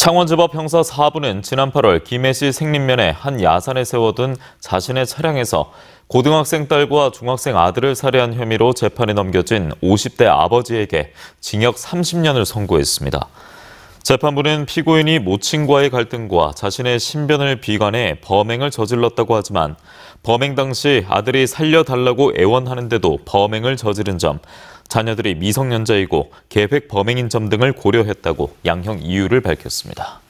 창원지법 형사 4부는 지난 8월 김해시 생림면에 한 야산에 세워둔 자신의 차량에서 고등학생 딸과 중학생 아들을 살해한 혐의로 재판에 넘겨진 50대 아버지에게 징역 30년을 선고했습니다. 재판부는 피고인이 모친과의 갈등과 자신의 신변을 비관해 범행을 저질렀다고 하지만 범행 당시 아들이 살려달라고 애원하는데도 범행을 저지른 점, 자녀들이 미성년자이고 계획 범행인 점 등을 고려했다고 양형 이유를 밝혔습니다.